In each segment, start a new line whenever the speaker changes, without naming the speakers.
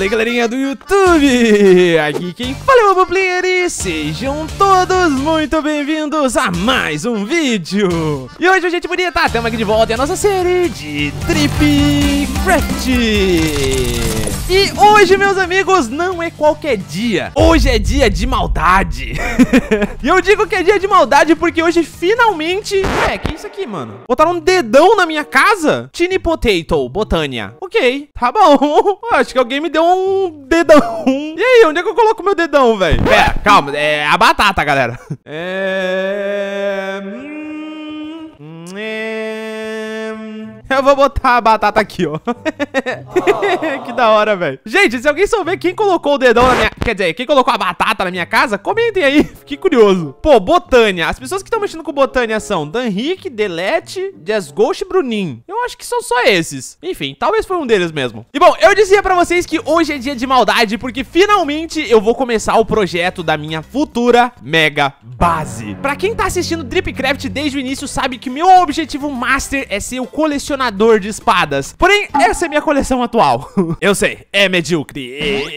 Fala aí, galerinha do YouTube! Aqui quem fala é o Buplayer e sejam todos muito bem-vindos a mais um vídeo! E hoje, gente bonita, estamos tá, aqui de volta em nossa série de Trip Craft! E hoje, meus amigos, não é qualquer dia. Hoje é dia de maldade. e eu digo que é dia de maldade porque hoje finalmente... Ué, que é isso aqui, mano? Botaram um dedão na minha casa? Tiny Potato, Botânia. Ok, tá bom. Acho que alguém me deu um dedão. E aí, onde é que eu coloco meu dedão, velho? Pera, calma. É a batata, galera. É... Eu vou botar a batata aqui, ó. que da hora, velho. Gente, se alguém souber quem colocou o dedão na minha... Quer dizer, quem colocou a batata na minha casa, comentem aí. Fiquei curioso. Pô, Botânia. As pessoas que estão mexendo com Botânia são Danrique, Delete, Jazz e Brunin. Eu acho que são só esses. Enfim, talvez foi um deles mesmo. E bom, eu dizia pra vocês que hoje é dia de maldade, porque finalmente eu vou começar o projeto da minha futura mega base. Pra quem tá assistindo Dripcraft desde o início, sabe que meu objetivo master é ser o colecionador colecionador de espadas. Porém, essa é minha coleção atual. eu sei, é medíocre.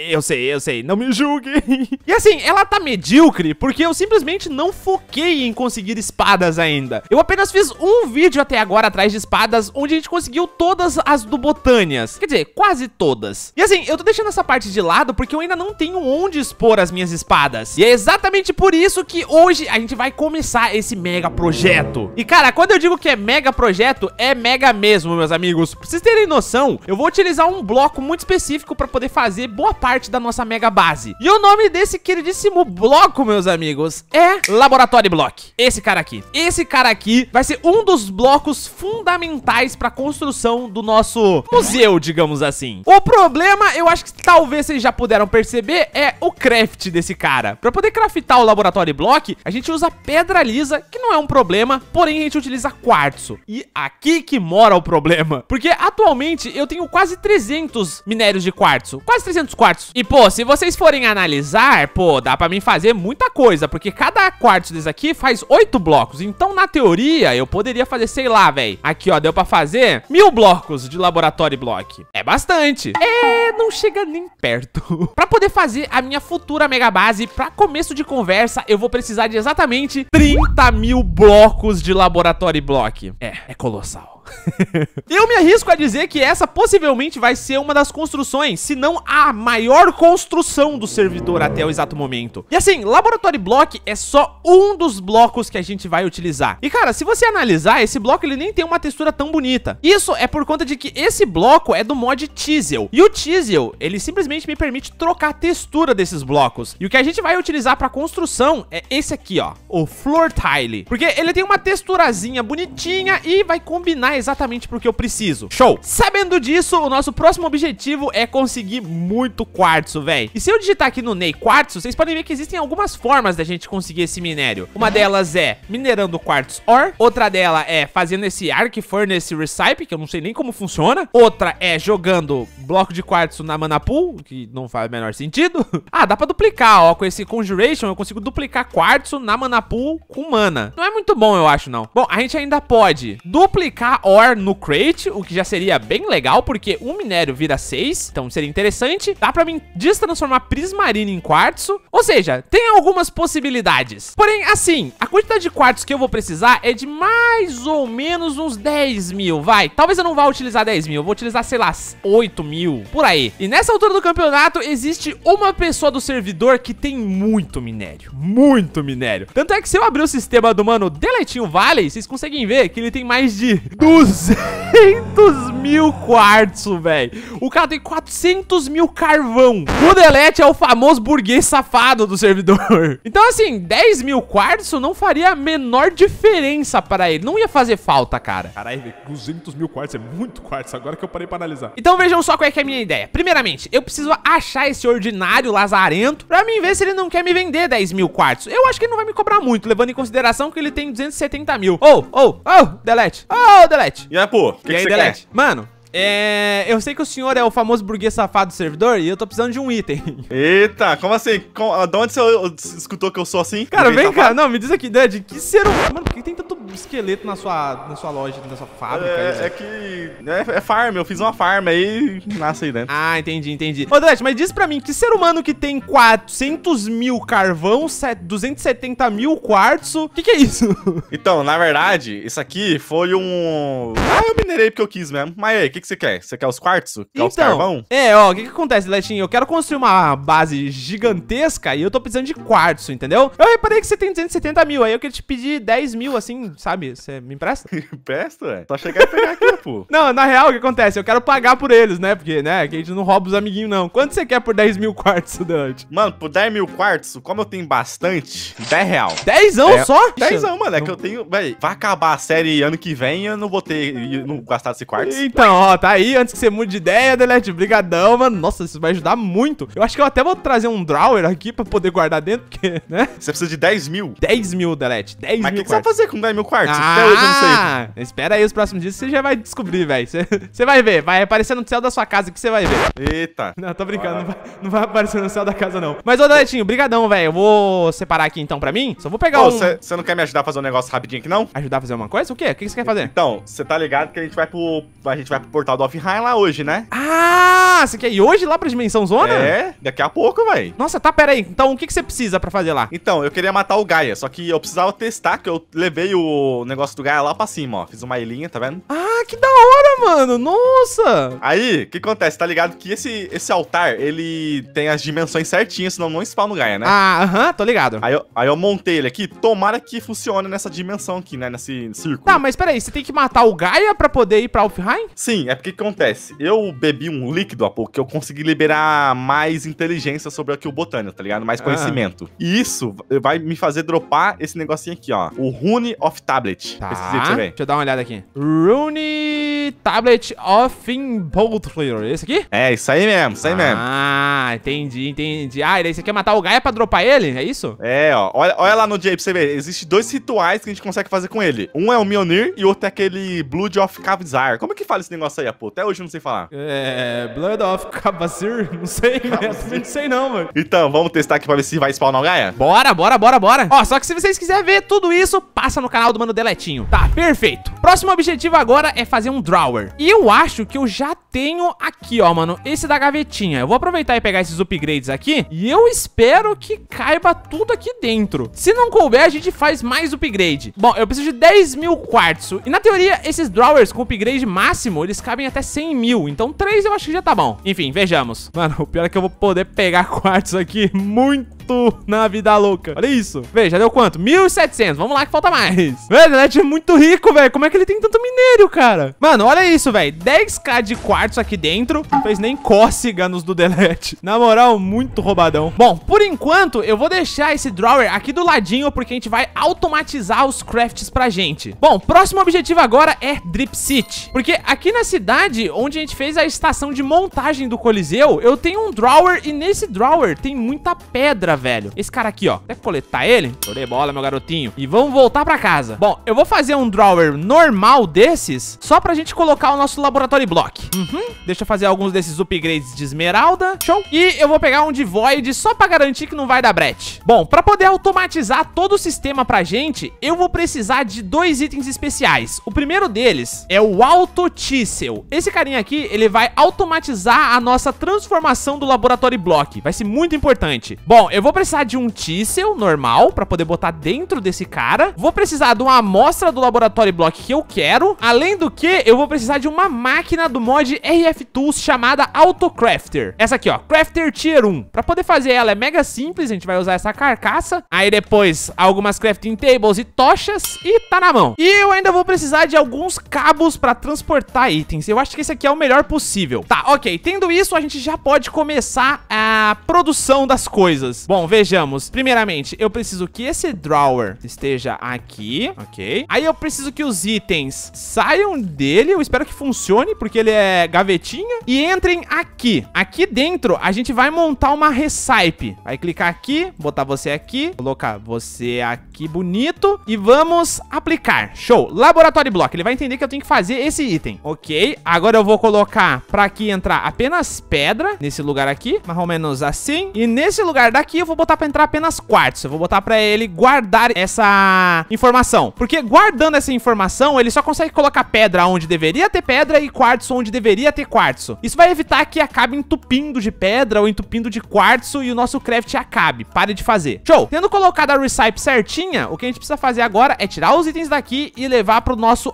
Eu sei, eu sei, não me julgue. e assim, ela tá medíocre porque eu simplesmente não foquei em conseguir espadas ainda. Eu apenas fiz um vídeo até agora atrás de espadas onde a gente conseguiu todas as do Botânias. Quer dizer, quase todas. E assim, eu tô deixando essa parte de lado porque eu ainda não tenho onde expor as minhas espadas. E é exatamente por isso que hoje a gente vai começar esse mega projeto. E cara, quando eu digo que é mega projeto, é mega mesmo mesmo, meus amigos. Pra vocês terem noção, eu vou utilizar um bloco muito específico pra poder fazer boa parte da nossa mega base. E o nome desse queridíssimo bloco, meus amigos, é Laboratório Block. Esse cara aqui. Esse cara aqui vai ser um dos blocos fundamentais pra construção do nosso museu, digamos assim. O problema, eu acho que talvez vocês já puderam perceber, é o craft desse cara. Pra poder craftar o Laboratório Block, a gente usa pedra lisa, que não é um problema, porém a gente utiliza quartzo. E aqui que mora o problema. Porque atualmente eu tenho quase 300 minérios de quartzo. Quase 300 quartos. E, pô, se vocês forem analisar, pô, dá pra mim fazer muita coisa. Porque cada quartzo desse aqui faz 8 blocos. Então, na teoria, eu poderia fazer, sei lá, velho. Aqui, ó, deu pra fazer mil blocos de laboratório block. É bastante. É, não chega nem perto. pra poder fazer a minha futura mega base, pra começo de conversa, eu vou precisar de exatamente 30 mil blocos de laboratório block. É, é colossal. Eu me arrisco a dizer que essa possivelmente vai ser uma das construções, se não a maior construção do servidor até o exato momento. E assim, Laboratory Block é só um dos blocos que a gente vai utilizar. E cara, se você analisar, esse bloco ele nem tem uma textura tão bonita. Isso é por conta de que esse bloco é do mod Teasel. E o Teasel, ele simplesmente me permite trocar a textura desses blocos. E o que a gente vai utilizar pra construção é esse aqui, ó, o Floor Tile. Porque ele tem uma texturazinha bonitinha e vai combinar direcionar é exatamente porque que eu preciso. Show! Sabendo disso, o nosso próximo objetivo é conseguir muito quartzo, velho. E se eu digitar aqui no Ney quartzo, vocês podem ver que existem algumas formas da gente conseguir esse minério. Uma delas é minerando quartzo ore, outra dela é fazendo esse arc furnace recipe, que eu não sei nem como funciona. Outra é jogando bloco de quartzo na mana pool, que não faz o menor sentido. ah, dá pra duplicar, ó. Com esse conjuration eu consigo duplicar quartzo na mana pool com mana. Não é muito bom, eu acho, não. Bom, a gente ainda pode duplicar ore no crate, o que já seria bem legal, porque um minério vira 6, então seria interessante. Dá pra mim destransformar prismarina em quartzo, ou seja, tem algumas possibilidades. Porém, assim, a quantidade de quartos que eu vou precisar é de mais ou menos uns 10 mil, vai. Talvez eu não vá utilizar 10 mil, eu vou utilizar, sei lá, 8 mil, por aí. E nessa altura do campeonato, existe uma pessoa do servidor que tem muito minério, muito minério. Tanto é que se eu abrir o sistema do, mano, Deletinho Valley, vocês conseguem ver que ele tem mais de... 200 mil quartzo, velho. O cara tem 400 mil carvão. O Delete é o famoso burguês safado do servidor. Então, assim, 10 mil quartzo não faria a menor diferença para ele. Não ia fazer falta, cara. Caralho, 200 mil quartzo é muito quartzo. Agora que eu parei para analisar. Então, vejam só qual é, que é a minha ideia. Primeiramente, eu preciso achar esse ordinário lazarento para mim ver se ele não quer me vender 10 mil quartzo. Eu acho que ele não vai me cobrar muito, levando em consideração que ele tem 270 mil. Ô, ô, ô, Delete. Ô, oh, Delete delete. E aí, pô, que e que aí, delete. Quer? Mano, é, eu sei que o senhor é o famoso burguês safado do servidor
e eu tô precisando de um item. Eita, como assim? Com, ah, de onde você escutou que eu sou assim? Cara, vem cá. Não, me diz aqui, né, Dad, que ser humano... Mano, por que tem tanto esqueleto na sua, na sua loja, na sua fábrica? É, né? é que...
É, é, farm, eu fiz uma farm aí nasce aí dentro. Ah, entendi, entendi. Ô, Dad, mas diz pra mim, que ser humano que tem 400 mil carvão, 270 mil quartzo, o que que é isso?
Então, na verdade, isso aqui foi um... Ah, eu minerei porque eu quis mesmo. Mas aí, o que que você quer? Você quer os quartos? Quer então, os carvão? É, ó, o que que acontece, Letinho?
Eu quero construir uma base gigantesca e eu tô precisando de quartos, entendeu? Eu reparei que você tem 270 mil, aí eu queria te pedir 10 mil, assim, sabe? Você me empresta? empresta, é. Só chegar e pegar aqui, pô. Não, na real, o que acontece? Eu quero pagar por eles, né? Porque, né, que a gente não rouba os amiguinhos, não.
Quanto você quer por 10 mil quartos, Dante? Mano, por 10 mil quartos, como eu tenho bastante, 10 real. 10 é, só? 10 mano, é não... que eu tenho... vai acabar a série ano que vem eu não vou ter... não gastar esse quartos. Então,
ó, tá aí, antes que você mude de ideia, Delete, brigadão, mano. Nossa, isso vai ajudar muito. Eu acho que eu até vou trazer um drawer aqui pra poder guardar dentro, porque, né? Você precisa de 10 mil. 10 mil, Delete, 10 Mas mil. Mas o que, você vai fazer
com 10 mil quartos? Ah, até hoje eu não sei.
Espera aí os próximos dias, você já vai descobrir, velho. Você, você vai ver, vai aparecer no céu da sua casa que você vai ver. Eita. Não, tô brincando, não vai, não vai, aparecer no céu da casa, não. Mas, ô, Deletinho, brigadão, velho. Eu vou separar aqui, então, pra mim. Só vou pegar um um... Você não quer me ajudar a fazer um negócio rapidinho aqui, não? Ajudar a fazer uma coisa? O quê? O que você quer fazer? Então, você tá ligado
que a gente vai pro... A gente vai pro portal do Offheim lá hoje, né? Ah, você quer ir hoje lá pra Dimensão Zona? É, daqui a pouco, véi. Nossa, tá, pera aí. Então, o que, que você precisa pra fazer lá? Então, eu queria matar o Gaia, só que eu precisava testar, que eu levei o negócio do Gaia lá pra cima, ó. Fiz uma ilhinha, tá vendo? Ah, que da hora, mano. Nossa. Aí, o que acontece? Tá ligado que esse, esse altar, ele tem as dimensões certinhas, senão não spawna o Gaia, né? Ah, aham, uh -huh, tô ligado. Aí eu, aí eu montei ele aqui, tomara que funcione nessa dimensão aqui, né? Nesse círculo. Tá, mas peraí, você tem que matar o Gaia pra poder ir pra Alfheim? Sim, é porque que acontece? Eu bebi um líquido há pouco que eu consegui liberar mais inteligência sobre aqui o botânico, tá ligado? Mais ah. conhecimento. E isso vai me fazer dropar esse negocinho aqui, ó. O Rune of Tablet. Tá. Pesquisei, deixa, eu ver.
deixa eu dar uma olhada aqui. Rune Tablet of Impultler. Esse aqui? É, isso aí mesmo, isso aí ah, mesmo. Ah, entendi, entendi. Ah, e aí você quer matar o Gaia pra dropar ele? É isso? É, ó. Olha, olha lá no
Jay pra você ver. Existem dois rituais que a gente consegue fazer com ele. Um é o Mionir e o outro é aquele Blood of Kavzar. Como é que fala esse negócio? Nossa aí, pô. Até hoje eu não sei falar. É. Blood of Kabasir? Não sei,
velho. Né? Não sei não, mano. Então, vamos testar aqui pra ver se vai spawnar o Gaia? Bora, bora, bora, bora. Ó, só que se vocês quiserem ver tudo isso, passa no canal do Mano Deletinho. Tá, perfeito. Próximo objetivo agora é fazer um drawer. E eu acho que eu já tenho aqui, ó, mano, esse da gavetinha. Eu vou aproveitar e pegar esses upgrades aqui. E eu espero que caiba tudo aqui dentro. Se não couber, a gente faz mais upgrade. Bom, eu preciso de 10 mil quartzo. E na teoria, esses drawers com upgrade máximo, eles cabem até 100 mil. Então três eu acho que já tá bom. Enfim, vejamos. Mano, o pior é que eu vou poder pegar quartos aqui muito muito na vida louca. Olha isso. Veja, deu quanto? 1.700. Vamos lá que falta mais. Velho, Net é muito rico, velho. Como é que ele tem tanto minério, cara? Mano, olha isso, velho. 10k de quartos aqui dentro. Não fez nem cócega nos do Delete. Na moral, muito roubadão. Bom, por enquanto, eu vou deixar esse drawer aqui do ladinho, porque a gente vai automatizar os crafts pra gente. Bom, próximo objetivo agora é Drip City. Porque aqui na cidade, onde a gente fez a estação de montagem do Coliseu, eu tenho um drawer e nesse drawer tem muita pedra, Velho. Esse cara aqui, ó. Até coletar ele. Chorei bola, meu garotinho. E vamos voltar pra casa. Bom, eu vou fazer um drawer normal desses, só pra gente colocar o nosso laboratório block. Uhum. Deixa eu fazer alguns desses upgrades de esmeralda. Show. E eu vou pegar um de void só pra garantir que não vai dar brete. Bom, pra poder automatizar todo o sistema pra gente, eu vou precisar de dois itens especiais. O primeiro deles é o Auto Tissel. Esse carinha aqui, ele vai automatizar a nossa transformação do laboratório block. Vai ser muito importante. Bom, eu vou precisar de um Tissel normal pra poder botar dentro desse cara. Vou precisar de uma amostra do laboratório Block que eu quero. Além do que, eu vou precisar de uma máquina do mod RF Tools chamada Autocrafter. Essa aqui, ó, Crafter Tier 1. Pra poder fazer ela é mega simples, a gente vai usar essa carcaça. Aí depois, algumas crafting tables e tochas e tá na mão. E eu ainda vou precisar de alguns cabos pra transportar itens. Eu acho que esse aqui é o melhor possível. Tá, ok. Tendo isso, a gente já pode começar a produção das coisas. Bom, vejamos. Primeiramente, eu preciso que esse drawer esteja aqui, ok? Aí eu preciso que os itens saiam dele, eu espero que funcione, porque ele é gavetinha, e entrem aqui. Aqui dentro, a gente vai montar uma recipe. Vai clicar aqui, botar você aqui, colocar você aqui bonito, e vamos aplicar. Show! Laboratório Block, ele vai entender que eu tenho que fazer esse item, ok? Agora eu vou colocar pra aqui entrar apenas pedra, nesse lugar aqui, mais ou menos assim, e nesse lugar daqui eu vou botar pra entrar apenas quartos. Eu vou botar pra ele guardar essa informação. Porque guardando essa informação, ele só consegue colocar pedra onde deveria ter pedra e quartzo onde deveria ter quartzo. Isso vai evitar que acabe entupindo de pedra ou entupindo de quartzo e o nosso craft acabe. Pare de fazer. Show! Tendo colocado a recipe certinha, o que a gente precisa fazer agora é tirar os itens daqui e levar pro nosso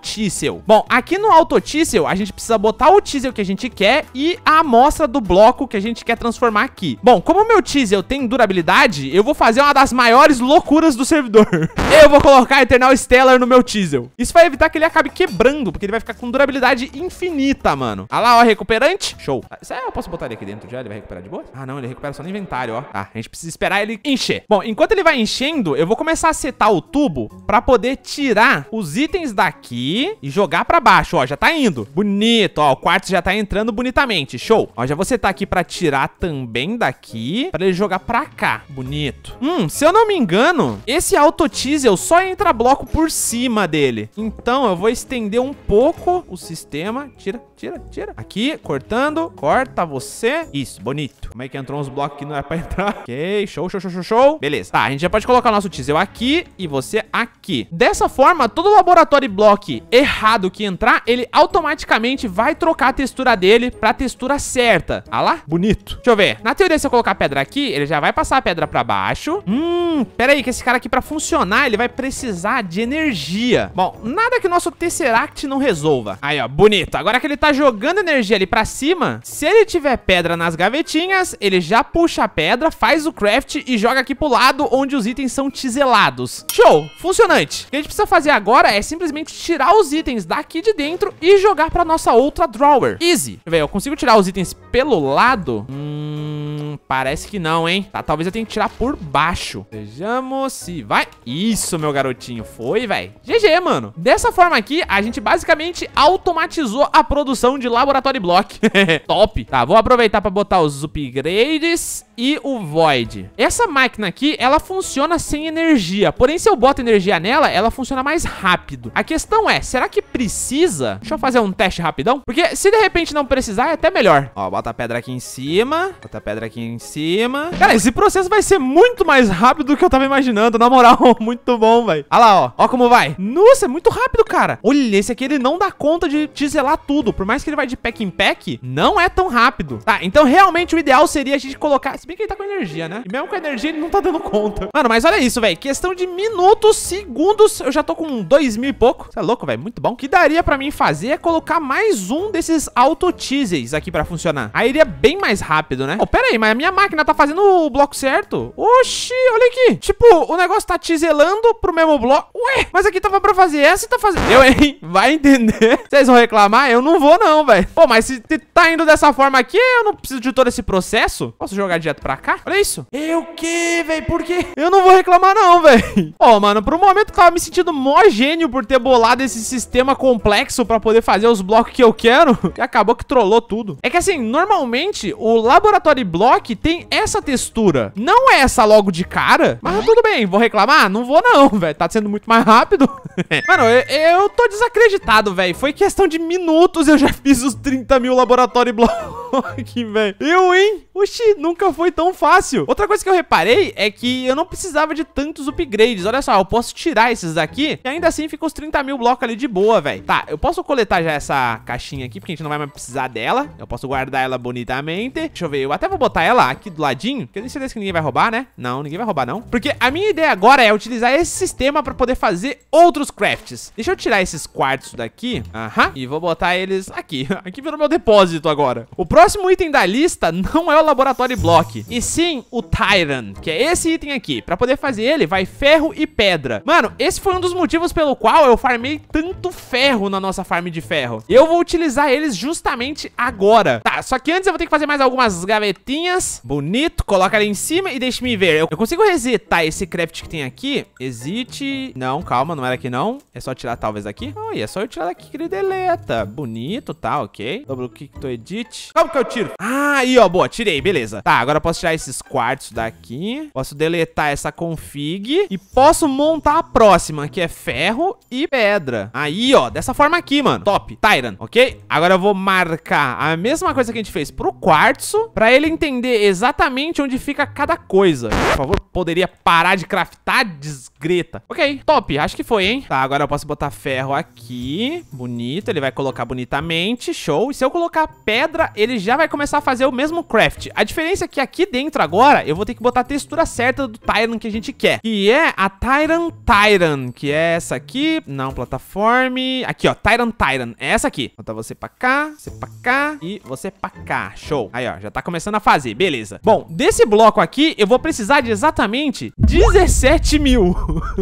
-tissel. Bom, aqui no autotícel, a gente precisa botar o tícel que a gente quer e a amostra do bloco que a gente quer transformar aqui. Bom, como o meu tícel eu tenho durabilidade, eu vou fazer uma das maiores loucuras do servidor. eu vou colocar Eternal Stellar no meu Teasel. Isso vai evitar que ele acabe quebrando, porque ele vai ficar com durabilidade infinita, mano. Ah lá, ó, recuperante. Show. Ah, Será eu posso botar ele aqui dentro já? Ele vai recuperar de boa? Ah, não, ele recupera só no inventário, ó. Tá, a gente precisa esperar ele encher. Bom, enquanto ele vai enchendo, eu vou começar a setar o tubo pra poder tirar os itens daqui e jogar pra baixo, ó. Já tá indo. Bonito, ó. O quarto já tá entrando bonitamente. Show. Ó, já vou setar aqui pra tirar também daqui, pra ele jogar jogar pra cá. Bonito. Hum, se eu não me engano, esse autotizel só entra bloco por cima dele. Então eu vou estender um pouco o sistema. Tira, tira, tira. Aqui, cortando. Corta você. Isso, bonito. Como é que entrou uns blocos que não é pra entrar? Ok, show, show, show, show, show. Beleza. Tá, a gente já pode colocar o nosso teaser aqui e você aqui. Dessa forma, todo laboratório bloco errado que entrar, ele automaticamente vai trocar a textura dele pra textura certa. Ah lá? Bonito. Deixa eu ver. Na teoria, se eu colocar a pedra aqui, ele já vai passar a pedra pra baixo. Hum, pera aí, que esse cara aqui pra funcionar, ele vai precisar de energia. Bom, nada que o nosso Tesseract não resolva. Aí, ó, bonito. Agora que ele tá jogando energia ali pra cima, se ele tiver pedra nas gavetinhas, ele já puxa a pedra, faz o craft e joga aqui pro lado, onde os itens são tiselados. Show, funcionante. O que a gente precisa fazer agora é simplesmente tirar os itens daqui de dentro e jogar pra nossa outra drawer. Easy. Deixa eu consigo tirar os itens pelo lado? Hum... Parece que não, hein? Tá, talvez eu tenha que tirar por baixo. Vejamos se vai. Isso, meu garotinho. Foi, velho. GG, mano. Dessa forma aqui, a gente basicamente automatizou a produção de Laboratório Block. Top. Tá, vou aproveitar pra botar os upgrades e o Void. Essa máquina aqui, ela funciona sem energia. Porém, se eu boto energia nela, ela funciona mais rápido. A questão é, será que precisa? Deixa eu fazer um teste rapidão. Porque se de repente não precisar, é até melhor. Ó, bota a pedra aqui em cima. Bota a pedra aqui em em cima. Cara, esse processo vai ser muito mais rápido do que eu tava imaginando, na moral. muito bom, velho. Olha lá, ó. Ó como vai. Nossa, é muito rápido, cara. Olha, esse aqui ele não dá conta de tiselar tudo. Por mais que ele vai de pack em pack, não é tão rápido. Tá, então realmente o ideal seria a gente colocar... Se bem que ele tá com energia, né? E mesmo com energia ele não tá dando conta. Mano, mas olha isso, velho. Questão de minutos, segundos. Eu já tô com dois mil e pouco. Você é louco, velho. Muito bom. O que daria pra mim fazer é colocar mais um desses auto-teasers aqui pra funcionar. Aí iria bem mais rápido, né? Oh, pera aí, mas a minha minha máquina tá fazendo o bloco certo. Oxi, olha aqui. Tipo, o negócio tá tiselando pro mesmo bloco. Ué, mas aqui tava pra fazer essa e tá fazendo... Eu, hein? Vai entender. Vocês vão reclamar? Eu não vou não, velho. Pô, mas se tá indo dessa forma aqui, eu não preciso de todo esse processo. Posso jogar direto pra cá? Olha isso. Eu que, velho? Por quê? Eu não vou reclamar não, velho. Ó, mano, por um momento eu tava me sentindo mó gênio por ter bolado esse sistema complexo pra poder fazer os blocos que eu quero. E acabou que trollou tudo. É que assim, normalmente o laboratório Block tem essa textura, não é essa logo de cara, mas tudo bem, vou reclamar? Não vou não, velho, tá sendo muito mais rápido. Mano, eu, eu, tô desacreditado, velho, foi questão de minutos eu já fiz os 30 mil laboratório block, velho. Eu, hein? Oxi, nunca foi tão fácil. Outra coisa que eu reparei é que eu não precisava de tantos upgrades, olha só, eu posso tirar esses daqui e ainda assim fica os 30 mil blocos ali de boa, velho. Tá, eu posso coletar já essa caixinha aqui, porque a gente não vai mais precisar dela, eu posso guardar ela bonitamente. Deixa eu ver, eu até vou botar ela roubar aqui do ladinho, que eu tenho certeza que ninguém vai roubar, né? Não, ninguém vai roubar não. Porque a minha ideia agora é utilizar esse sistema pra poder fazer outros crafts. Deixa eu tirar esses quartos daqui, aham, e vou botar eles aqui. aqui virou meu depósito agora. O próximo item da lista não é o laboratório Block, e sim o Tyrant, que é esse item aqui. Pra poder fazer ele, vai ferro e pedra. Mano, esse foi um dos motivos pelo qual eu farmei tanto ferro na nossa farm de ferro. E eu vou utilizar eles justamente agora. Tá, só que antes eu vou ter que fazer mais algumas gavetinhas Bonito. Coloca ali em cima e deixa me ver. Eu, eu consigo resetar esse craft que tem aqui? Existe. Não, calma, não era aqui não. É só tirar talvez daqui. Oh, e é só eu tirar daqui que ele deleta. Bonito, tá, ok. Double kick to edit. Calma que eu tiro? Ah, aí, ó, boa, tirei, beleza. Tá, agora eu posso tirar esses quartos daqui. Posso deletar essa config. E posso montar a próxima, que é ferro e pedra. Aí, ó, dessa forma aqui, mano. Top. Tyrant, ok? Agora eu vou marcar a mesma coisa que a gente fez pro quartzo, pra ele entender exatamente onde fica cada coisa. Por favor, poderia parar de craftar, desgreta. Ok, top, acho que foi, hein? Tá, agora eu posso botar ferro aqui. Bonito, ele vai colocar bonitamente, show. E se eu colocar pedra, ele já vai começar a fazer o mesmo craft. A diferença é que aqui dentro agora, eu vou ter que botar a textura certa do Tyrant que a gente quer. Que é a Tyrant Tyrant, que é essa aqui. Não, plataforma. Aqui, ó, Tyrant Tyrant, é essa aqui. Botar você pra cá, você pra cá e você pra cá, show. Aí, ó, já tá começando a fazer, beleza? Beleza. Bom, desse bloco aqui, eu vou precisar de exatamente 17 mil.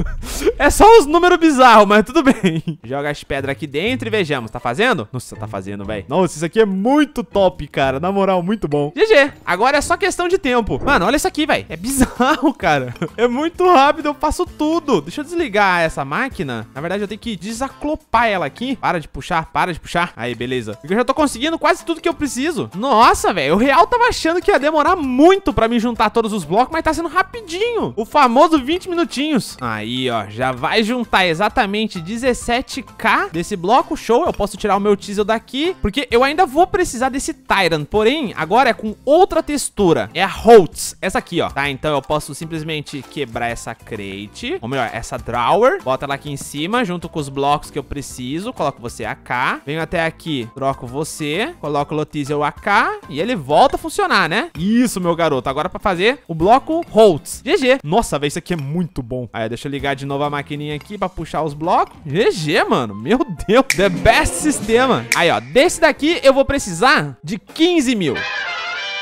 é só uns números bizarros, mas tudo bem. Joga as pedras aqui dentro e vejamos. Tá fazendo? Nossa, tá fazendo, velho. Nossa, isso aqui é muito top, cara. Na moral, muito bom. GG. Agora é só questão de tempo. Mano, olha isso aqui, velho. É bizarro, cara. É muito rápido, eu faço tudo. Deixa eu desligar essa máquina. Na verdade, eu tenho que desaclopar ela aqui. Para de puxar, para de puxar. Aí, beleza. Eu já tô conseguindo quase tudo que eu preciso. Nossa, velho. O real tava achando que ia demorar demorar muito pra me juntar todos os blocos, mas tá sendo rapidinho. O famoso 20 minutinhos. Aí, ó, já vai juntar exatamente 17k desse bloco. Show, eu posso tirar o meu teaser daqui, porque eu ainda vou precisar desse Tyrant. Porém, agora é com outra textura. É a Holtz, essa aqui, ó. Tá, então eu posso simplesmente quebrar essa crate, ou melhor, essa drawer. Bota ela aqui em cima, junto com os blocos que eu preciso. Coloco você AK. Venho até aqui, troco você. Coloco o Lotizel AK. E ele volta a funcionar, né? Isso, meu garoto. Agora pra fazer o bloco Holtz. GG. Nossa, velho, isso aqui é muito bom. Aí, deixa eu ligar de novo a maquininha aqui pra puxar os blocos. GG, mano. Meu Deus. The best sistema. Aí, ó. Desse daqui eu vou precisar de 15 mil.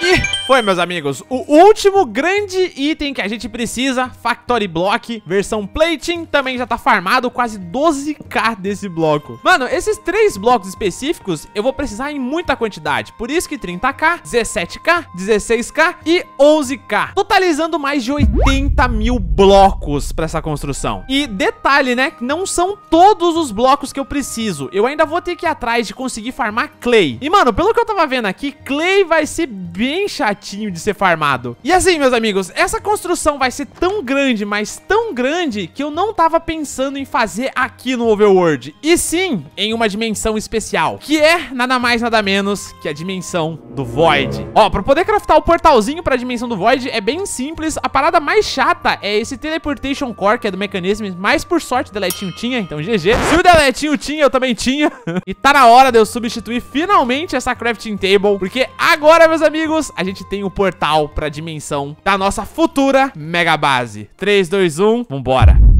Ih... Foi, meus amigos, o último grande item que a gente precisa, Factory Block, versão Plating, também já tá farmado quase 12k desse bloco. Mano, esses três blocos específicos eu vou precisar em muita quantidade, por isso que 30k, 17k, 16k e 11k, totalizando mais de 80 mil blocos pra essa construção. E detalhe, né, que não são todos os blocos que eu preciso, eu ainda vou ter que ir atrás de conseguir farmar Clay. E, mano, pelo que eu tava vendo aqui, Clay vai ser bem chato baratinho de ser farmado. E assim, meus amigos, essa construção vai ser tão grande, mas tão grande, que eu não tava pensando em fazer aqui no Overworld. E sim, em uma dimensão especial, que é nada mais nada menos que a dimensão do Void. Ó, pra poder craftar o portalzinho pra dimensão do Void é bem simples. A parada mais chata é esse Teleportation Core, que é do mecanismo, mas por sorte o Deletinho tinha, então GG. Se o Deletinho tinha, eu também tinha. e tá na hora de eu substituir finalmente essa crafting table, porque agora, meus amigos, a gente gente tem o um portal pra dimensão da nossa futura mega base. 3, 2, 1, vambora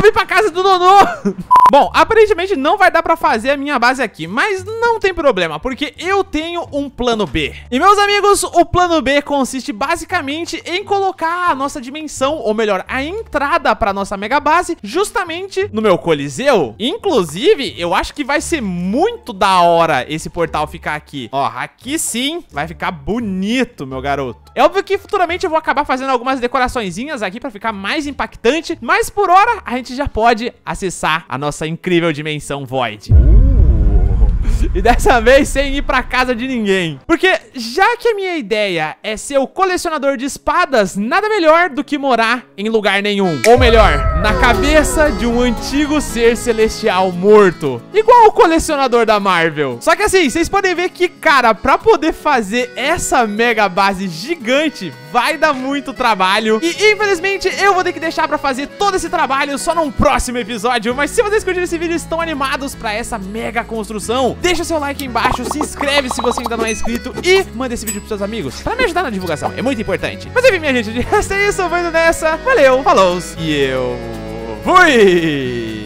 eu vim pra casa do Nono! Bom, aparentemente não vai dar pra fazer a minha base aqui, mas não tem problema, porque eu tenho um plano B. E meus amigos, o plano B consiste basicamente em colocar a nossa dimensão, ou melhor, a entrada pra nossa mega base, justamente no meu coliseu. Inclusive, eu acho que vai ser muito da hora esse portal ficar aqui. Ó, aqui sim vai ficar bonito, meu garoto. É óbvio que futuramente eu vou acabar fazendo algumas decoraçõezinhas aqui pra ficar mais impactante, mas por hora a gente gente já pode acessar a nossa incrível dimensão Void. Uh. E dessa vez sem ir pra casa de ninguém. Porque já que a minha ideia é ser o colecionador de espadas, nada melhor do que morar em lugar nenhum. Ou melhor, na cabeça de um antigo ser celestial morto. Igual o colecionador da Marvel. Só que assim, vocês podem ver que, cara, pra poder fazer essa mega base gigante, vai dar muito trabalho. E infelizmente eu vou ter que deixar pra fazer todo esse trabalho só num próximo episódio. Mas se vocês curtiram esse vídeo e estão animados pra essa mega construção, deixa seu like aí embaixo, se inscreve se você ainda não é inscrito e manda esse vídeo pros seus amigos pra me ajudar na divulgação. É muito importante. Mas enfim, minha gente, de resto é isso. Vou indo nessa. Valeu, falou e eu... Fui!